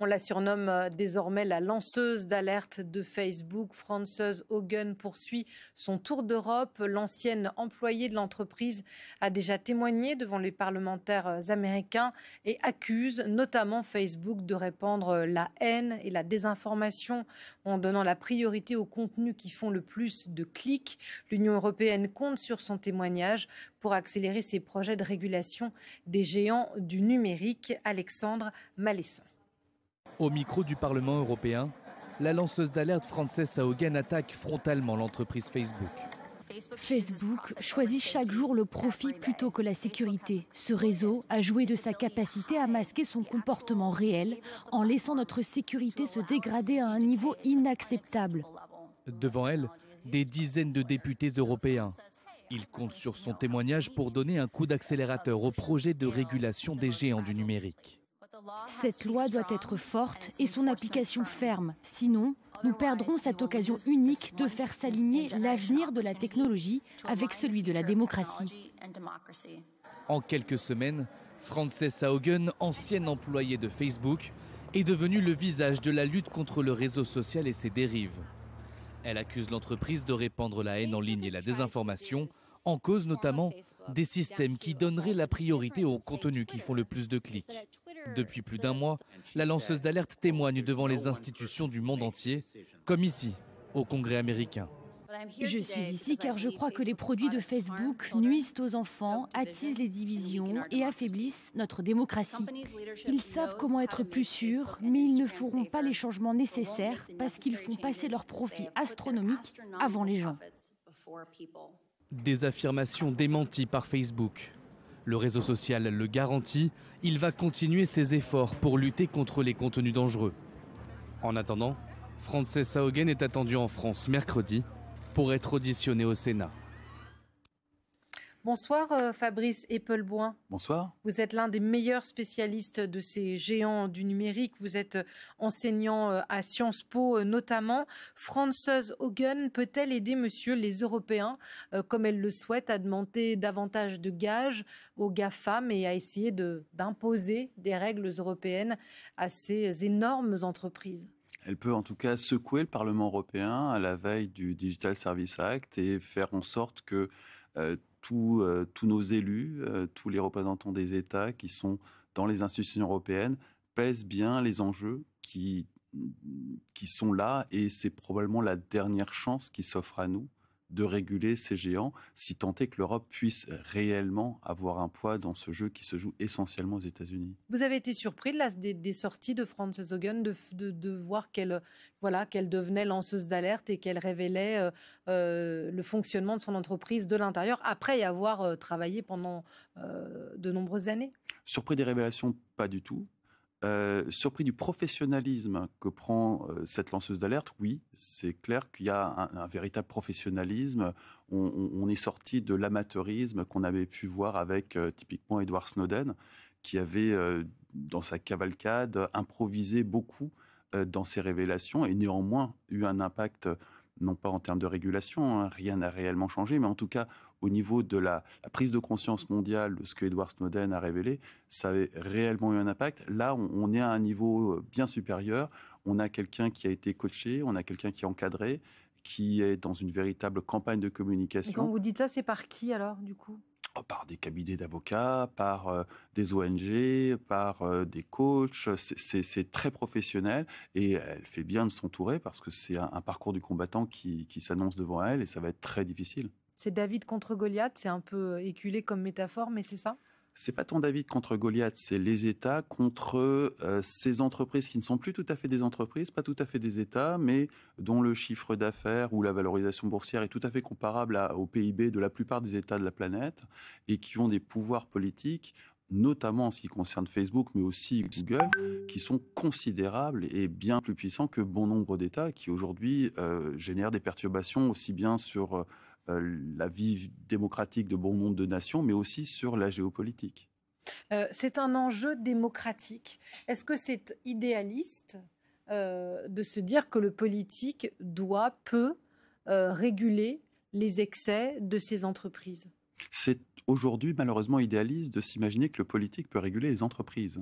On la surnomme euh, désormais la lanceuse d'alerte de Facebook. Frances Hogan poursuit son tour d'Europe. L'ancienne employée de l'entreprise a déjà témoigné devant les parlementaires euh, américains et accuse notamment Facebook de répandre euh, la haine et la désinformation en donnant la priorité aux contenus qui font le plus de clics. L'Union européenne compte sur son témoignage pour accélérer ses projets de régulation des géants du numérique. Alexandre Malesson. Au micro du Parlement européen, la lanceuse d'alerte française hogan attaque frontalement l'entreprise Facebook. Facebook choisit chaque jour le profit plutôt que la sécurité. Ce réseau a joué de sa capacité à masquer son comportement réel en laissant notre sécurité se dégrader à un niveau inacceptable. Devant elle, des dizaines de députés européens. Ils comptent sur son témoignage pour donner un coup d'accélérateur au projet de régulation des géants du numérique. Cette loi doit être forte et son application ferme, sinon nous perdrons cette occasion unique de faire s'aligner l'avenir de la technologie avec celui de la démocratie. En quelques semaines, Frances Haugen, ancienne employée de Facebook, est devenue le visage de la lutte contre le réseau social et ses dérives. Elle accuse l'entreprise de répandre la haine en ligne et la désinformation, en cause notamment des systèmes qui donneraient la priorité aux contenus qui font le plus de clics. Depuis plus d'un mois, la lanceuse d'alerte témoigne devant les institutions du monde entier, comme ici, au Congrès américain. Je suis ici car je crois que les produits de Facebook nuisent aux enfants, attisent les divisions et affaiblissent notre démocratie. Ils savent comment être plus sûrs, mais ils ne feront pas les changements nécessaires parce qu'ils font passer leurs profits astronomiques avant les gens. Des affirmations démenties par Facebook. Le réseau social le garantit, il va continuer ses efforts pour lutter contre les contenus dangereux. En attendant, Frances Haugen est attendue en France mercredi pour être auditionnée au Sénat. Bonsoir euh, Fabrice Eppelboin. Bonsoir. Vous êtes l'un des meilleurs spécialistes de ces géants du numérique. Vous êtes euh, enseignant euh, à Sciences Po notamment. Frances Hogan peut-elle aider, monsieur, les Européens, comme elle le souhaite, à demander davantage de gages aux GAFAM et à essayer d'imposer des règles européennes à ces énormes entreprises elle peut en tout cas secouer le Parlement européen à la veille du Digital Service Act et faire en sorte que euh, tous, nos élus, euh, tous les représentants des États qui sont dans les institutions européennes pèsent bien les enjeux qui sont là et c'est probablement la dernière chance qui s'offre à nous de réguler ces géants, si tant est que l'Europe puisse réellement avoir un poids dans ce jeu qui se joue essentiellement aux États-Unis. Vous avez été surpris de la, des, sorties de Frances Hogan, de, voir qu'elle voilà, qu'elle devenait lanceuse d'alerte et qu'elle révélait euh, euh, le fonctionnement de son entreprise de l'intérieur après y avoir euh, travaillé pendant de nombreuses années Surpris des révélations, pas du tout euh, surpris du professionnalisme que prend euh, cette lanceuse d'alerte. Oui, c'est clair qu'il y a un, véritable professionnalisme. On, est sorti de l'amateurisme qu'on avait pu voir avec euh, typiquement Edward Snowden, qui avait dans sa cavalcade improvisé beaucoup dans ses révélations et néanmoins eu un impact non pas en termes de régulation, hein, rien n'a réellement changé, mais en tout cas au niveau de la, prise de conscience mondiale de ce que Edward Snowden a révélé, ça avait réellement eu un impact. Là, on, on est à un niveau euh, bien supérieur. On a quelqu'un qui a été coaché, on a quelqu'un qui est encadré, qui est dans une véritable campagne de communication. Et quand vous dites ça, c'est par qui alors, du coup par des cabinets d'avocats, par euh, des ONG, par euh, des coachs. C'est très professionnel et elle fait bien de s'entourer parce que c'est un, parcours du combattant qui s'annonce devant elle et ça va être très difficile. C'est David contre Goliath, c'est un peu euh, éculé comme métaphore, mais c'est ça c'est pas tant David contre Goliath, c'est les États contre euh, ces entreprises qui ne sont plus tout à fait des entreprises, pas tout à fait des États, mais dont le chiffre d'affaires ou la valorisation boursière est tout à fait comparable au PIB de la plupart des États de la planète et qui ont des pouvoirs politiques notamment en ce qui concerne Facebook, mais aussi Google, qui sont considérables et bien plus puissants que bon nombre d'États qui aujourd'hui euh, génèrent des perturbations aussi bien sur euh, euh, la vie démocratique de bon nombre de nations, mais aussi sur la géopolitique. c'est un enjeu démocratique. Est-ce que c'est idéaliste de se dire que le politique doit, peut réguler les excès de ces entreprises C'est aujourd'hui malheureusement idéalise de s'imaginer que le politique peut réguler les entreprises.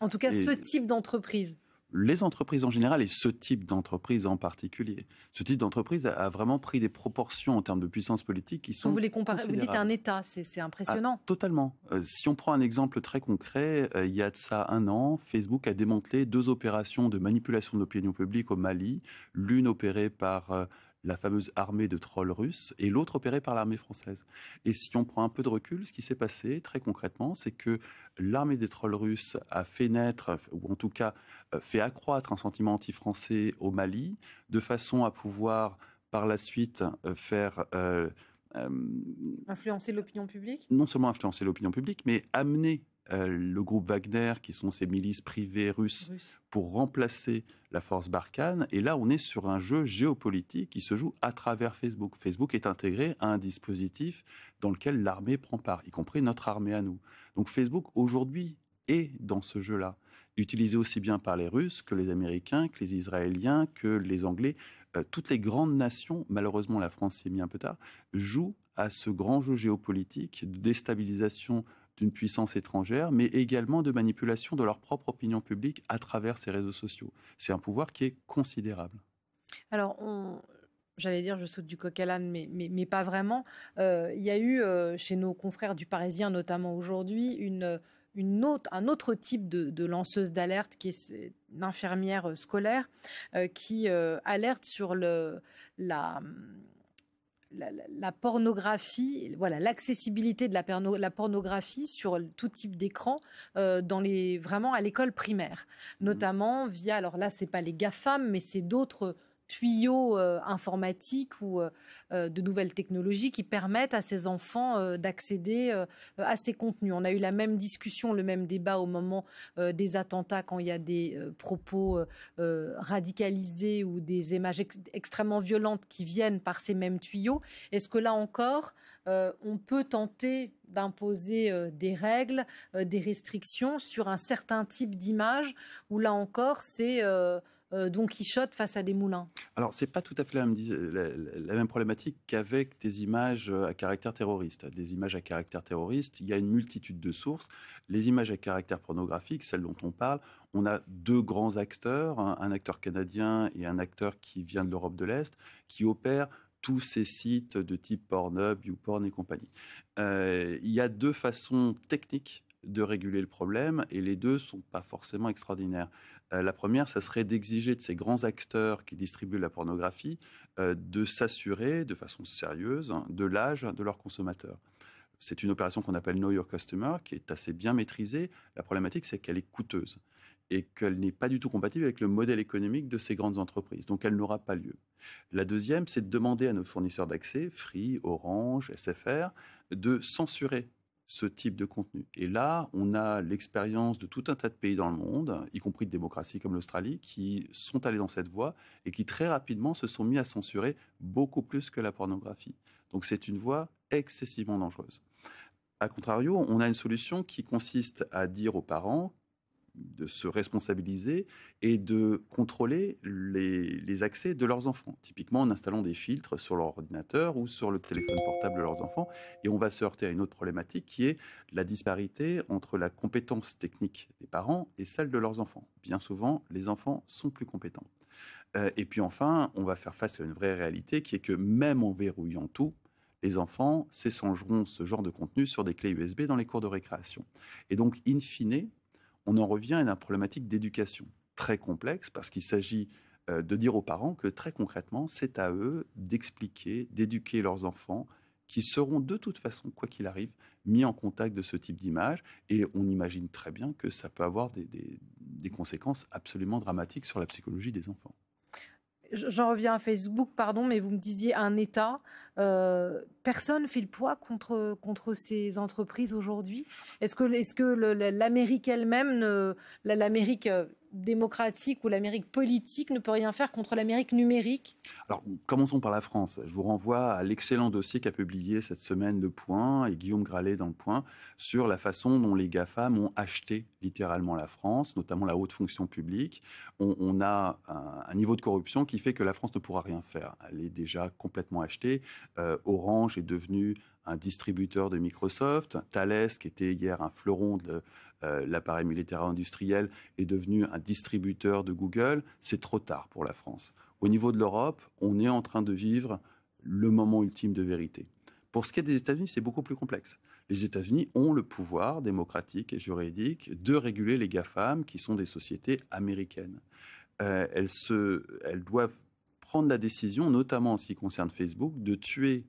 En tout cas, ce type d'entreprise les entreprises en général et ce type d'entreprise en particulier. Ce type d'entreprise a, vraiment pris des proportions en termes de puissance politique qui sont. Vous voulez comparer vous dites un État, c'est impressionnant. Ah, totalement. Euh, si on prend un exemple très concret, euh, il y a de ça un an, Facebook a démantelé deux opérations de manipulation de l'opinion publique au Mali, l'une opérée par euh, la fameuse armée de trolls russes et l'autre opérée par l'armée française. Et si on prend un peu de recul, ce qui s'est passé très concrètement, c'est que l'armée des trolls russes a fait naître, ou en tout cas euh, fait accroître un sentiment anti-français au Mali, de façon à pouvoir par la suite euh, faire... Euh, influencer l'opinion publique Non seulement influencer l'opinion publique, mais amener euh, le groupe Wagner, qui sont ces milices privées russes, pour remplacer la force Barkhane. Et là, on est sur un jeu géopolitique qui se joue à travers Facebook. Facebook est intégré à un dispositif dans lequel l'armée prend part, y compris notre armée à nous. Donc Facebook, aujourd'hui, est dans ce jeu-là, utilisé aussi bien par les Russes que les Américains, que les Israéliens, que les Anglais. Euh, toutes les grandes nations, malheureusement la France s'est est mis un peu tard, jouent à ce grand jeu géopolitique de déstabilisation d'une puissance étrangère, mais également de manipulation de leur propre opinion publique à travers ces réseaux sociaux. C'est un pouvoir qui est considérable. Alors, on, j'allais dire je saute du coq à l'âne, mais, mais, pas vraiment. Euh, il y a eu, euh, chez nos confrères du Parisien notamment aujourd'hui, une, une autre, un autre type de, lanceuse d'alerte qui est une infirmière scolaire euh, qui alerte sur le, la la, pornographie, voilà, l'accessibilité de la, pornographie sur tout type d'écran euh, dans les vraiment à l'école primaire, mmh. notamment via alors là c'est pas les gafam mais c'est d'autres tuyaux euh, informatiques ou euh, euh, de nouvelles technologies qui permettent à ces enfants d'accéder à ces contenus. On a eu la même discussion, le même débat au moment des attentats quand il y a des propos radicalisés ou des images extrêmement violentes qui viennent par ces mêmes tuyaux. Est-ce que là encore, on peut tenter d'imposer des règles, des restrictions sur un certain type d'image où là encore, c'est euh, Don Quichotte face à des moulins Alors, n'est pas tout à fait la même, problématique qu'avec des images euh, à caractère terroriste. Des images à caractère terroriste, il y a une multitude de sources. Les images à caractère pornographique, celles dont on parle, on a deux grands acteurs, un, acteur canadien et un acteur qui vient de l'Europe de l'Est, qui opèrent tous ces sites de type Pornhub, YouPorn et compagnie. Euh, il y a deux façons techniques de réguler le problème et les deux sont pas forcément extraordinaires. Euh, la première, ça serait d'exiger de ces grands acteurs qui distribuent la pornographie euh, de s'assurer de façon sérieuse hein, de l'âge de leurs consommateurs. C'est une opération qu'on appelle Know Your Customer, qui est assez bien maîtrisée. La problématique, c'est qu'elle est coûteuse et qu'elle n'est pas du tout compatible avec le modèle économique de ces grandes entreprises. Donc elle n'aura pas lieu. La deuxième, c'est de demander à nos fournisseurs d'accès, Free, Orange, SFR, de censurer ce type de contenu. Et là, on a l'expérience de tout un tas de pays dans le monde, y compris de démocraties comme l'Australie, qui sont allés dans cette voie et qui très rapidement se sont mis à censurer beaucoup plus que la pornographie. Donc c'est une voie excessivement dangereuse. A contrario, on a une solution qui consiste à dire aux parents de se responsabiliser et de contrôler les, accès de leurs enfants, typiquement en installant des filtres sur leur ordinateur ou sur le téléphone portable de leurs enfants. Et on va se heurter à une autre problématique qui est la disparité entre la compétence technique des parents et celle de leurs enfants. Bien souvent, les enfants sont plus compétents. Euh, et puis enfin, on va faire face à une vraie réalité qui est que même en verrouillant tout, les enfants s'échangeront ce genre de contenu sur des clés USB dans les cours de récréation. Et donc, in fine, on en revient à une problématique d'éducation très complexe parce qu'il s'agit euh, de dire aux parents que très concrètement, c'est à eux d'expliquer, d'éduquer leurs enfants qui seront de toute façon, quoi qu'il arrive, mis en contact de ce type d'image. Et on imagine très bien que ça peut avoir des, des conséquences absolument dramatiques sur la psychologie des enfants. J'en reviens à Facebook, pardon, mais vous me disiez un État. Euh, personne fait le poids contre, contre ces entreprises aujourd'hui. Est-ce que, est-ce que l'Amérique elle-même, l'Amérique euh, démocratique ou l'Amérique politique ne peut rien faire contre l'Amérique numérique Alors, commençons par la France. Je vous renvoie à l'excellent dossier qu'a publié cette semaine Le Point et Guillaume Gralet dans Le Point sur la façon dont les GAFAM ont acheté littéralement la France, notamment la haute fonction publique. On, a un, niveau de corruption qui fait que la France ne pourra rien faire. Elle est déjà complètement achetée. Euh, Orange est devenue un distributeur de Microsoft. Thales, qui était hier un fleuron de euh, l'appareil militaire industriel, est devenu un distributeur de Google. C'est trop tard pour la France. Au niveau de l'Europe, on est en train de vivre le moment ultime de vérité. Pour ce qui est des États-Unis, c'est beaucoup plus complexe. Les États-Unis ont le pouvoir démocratique et juridique de réguler les GAFAM, qui sont des sociétés américaines. Euh, elles doivent prendre la décision, notamment en ce qui concerne Facebook, de tuer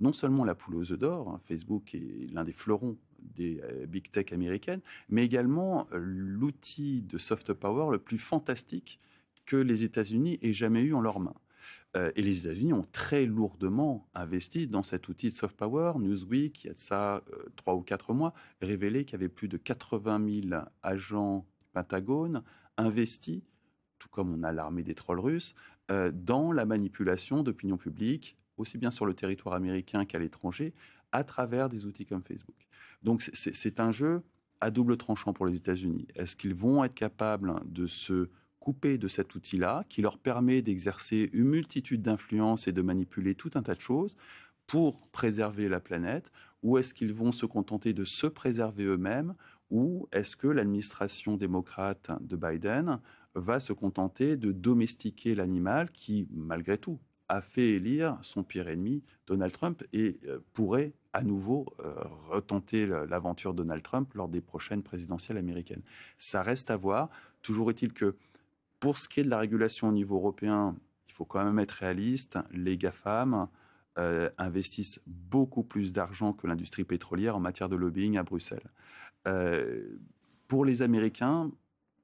non seulement la poule aux œufs d'or, hein, Facebook est l'un des fleurons des euh, big tech américaines, mais également euh, l'outil de soft power le plus fantastique que les États-Unis aient jamais eu en leur mains. Euh, et les États-Unis ont très lourdement investi dans cet outil de soft power. Newsweek, il y a de ça trois ou quatre mois, révélé qu'il y avait plus de 80 000 agents Pentagone investis, tout comme on a l'armée des trolls russes, dans la manipulation d'opinion publique, aussi bien sur le territoire américain qu'à l'étranger, à travers des outils comme Facebook. Donc c'est un jeu à double tranchant pour les États-Unis. Est-ce qu'ils vont être capables de se couper de cet outil-là, qui leur permet d'exercer une multitude d'influences et de manipuler tout un tas de choses pour préserver la planète, ou est-ce qu'ils vont se contenter de se préserver eux-mêmes, ou est-ce que l'administration démocrate de Biden va se contenter de domestiquer l'animal qui, malgré tout, a fait élire son pire ennemi, Donald Trump, et euh, pourrait à nouveau euh, retenter l'aventure Donald Trump lors des prochaines présidentielles américaines. Ça reste à voir. Toujours est-il que pour ce qui est de la régulation au niveau européen, il faut quand même être réaliste. Les GAFAM euh, investissent beaucoup plus d'argent que l'industrie pétrolière en matière de lobbying à Bruxelles. pour les Américains,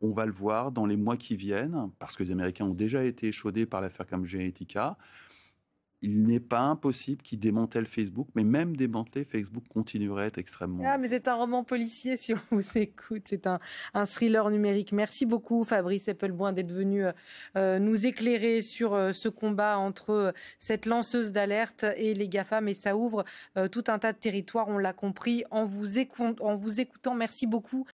on va le voir dans les mois qui viennent, parce que les Américains ont déjà été échaudés par l'affaire Cambridge Il n'est pas impossible qu'ils démantèlent Facebook, mais même démanteler Facebook continuerait à être extrêmement. Ah, mais c'est un roman policier si on vous écoute. C'est un, thriller numérique. Merci beaucoup, Fabrice Eppelboin, d'être venu euh, euh, nous éclairer sur euh, ce combat entre cette lanceuse d'alerte et les GAFAM. Et ça ouvre tout un tas de territoires, on l'a compris, en vous, en vous écoutant. Merci beaucoup.